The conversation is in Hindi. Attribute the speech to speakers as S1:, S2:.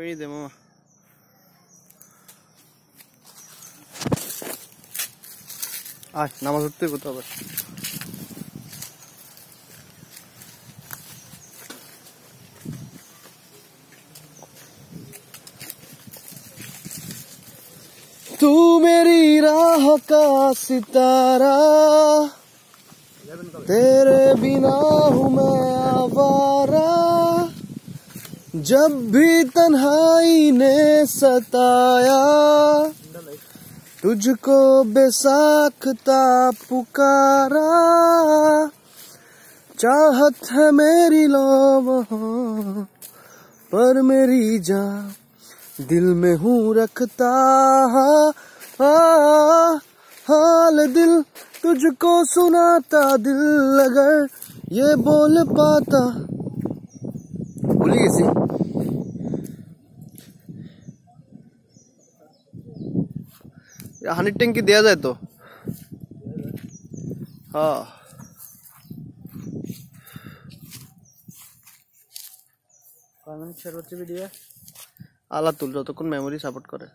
S1: Bury them all. আয় নামাজ উঠতে কোথাও আবার
S2: तू मेरी राह का सितारा तेरे बिना हूँ मैं जब भी तन्हाई ने सताया तुझको बेसाखता पुकारा चाहत है मेरी लो पर मेरी जा दिल में हूँ रखता हा, हा, हाल दिल तुझको सुनाता दिल अगर ये बोल पाता
S3: पुलिस या हनीटिंग की दिया जाए तो हां
S4: قناه چر ウォッチ ভিডিও
S3: алаতুল যতক্ষন মেমরি সাপোর্ট করে